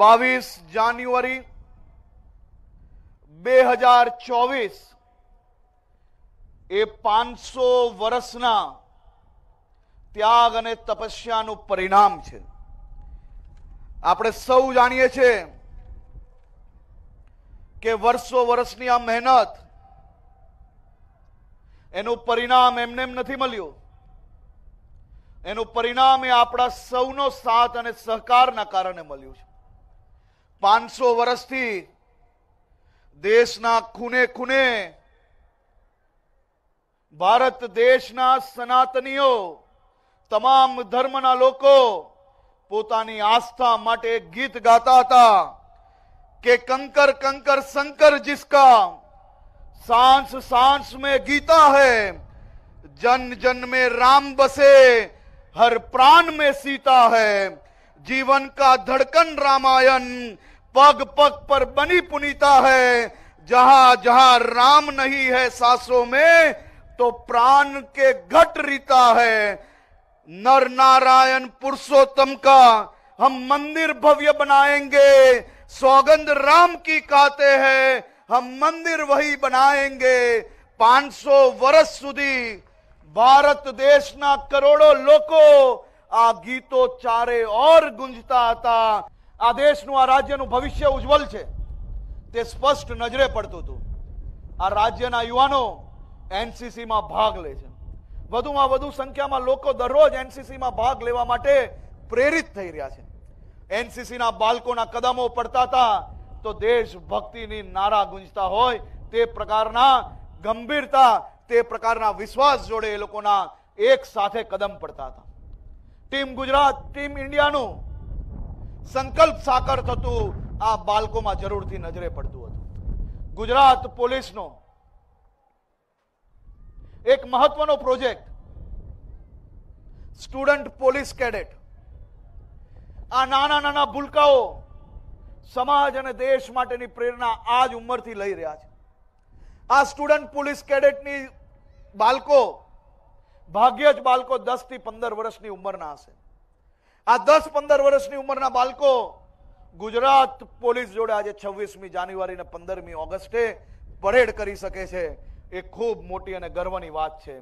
બાવીસ જાન્યુઆરી બે હજાર ચોવીસ એ પાંચસો વર્ષના ત્યાગ અને તપસ્યાનું પરિણામ છે આપણે સૌ જાણીએ છીએ કે વર્ષો વર્ષની આ મહેનત એનું પરિણામ એમને એમ નથી મળ્યું એનું પરિણામ એ આપણા સૌનો સાથ અને સહકારના કારણે મળ્યું છે પાંચસો વર્ષથી દેશના ખૂને ખૂને ભારત દેશના સનાતનીઓ તમામ ધર્મના લોકો પોતાની આસ્થા માટે ગીત ગાતા હતા કે કંકર કંકર શંकर જિસકા सांस सांस में गीता है जन जन में राम बसे हर प्राण में सीता है जीवन का धड़कन रामायण पग पग पर बनी पुनीता है जहां जहां राम नहीं है सासों में तो प्राण के घट रीता है नर नारायण पुरुषोत्तम का हम मंदिर भव्य बनाएंगे सौगंध राम की कहते हैं हम मंदिर वही बनाएंगे 500 वर्ष सुधी देश ना करोड़ों लोगों आ गीतों चारे और गुंजता था આ દેશનું આ રાજ્યનું ભવિષ્ય ઉજ્જવલ છે તે સ્પષ્ટ નજરે પડતું હતું આ રાજ્યના યુવાનો એનસીસીમાં ભાગ લે છે વધુમાં વધુ સંખ્યામાં લોકો દરરોજ એનસીસીમાં ભાગ લેવા માટે પ્રેરિત થઈ રહ્યા છે એનસીસીના બાળકોના કદમો પડતા હતા તો દેશભક્તિની નારા ગુંજતા હોય તે પ્રકારના ગંભીરતા તે પ્રકારના વિશ્વાસ જોડે એ લોકોના એક સાથે કદમ પડતા હતા ટીમ ગુજરાત ટીમ ઇન્ડિયાનું સંકલ્પ સાકર થતું આ બાળકોમાં જરૂરથી નજરે પડતું હતું ગુજરાત પોલીસનો એક મહત્વનો પ્રોજેક્ટ સ્ટુડન્ટ પોલીસ કેડેટ આ નાના નાના ભૂલકાઓ સમાજ અને દેશ માટેની પ્રેરણા આ જ ઉંમરથી લઈ રહ્યા છે આ સ્ટુડન્ટ પોલીસ કેડેટની બાળકો ભાગ્યે જ બાળકો દસથી પંદર વર્ષની ઉંમરના હશે આ દસ પંદર વર્ષની ઉંમરના બાળકો ગુજરાત પોલીસ જોડે આજે છવ્વીસમી જાન્યુઆરી અને પંદરમી ઓગસ્ટે પરેડ કરી શકે છે એ ખૂબ મોટી અને ગર્વની વાત છે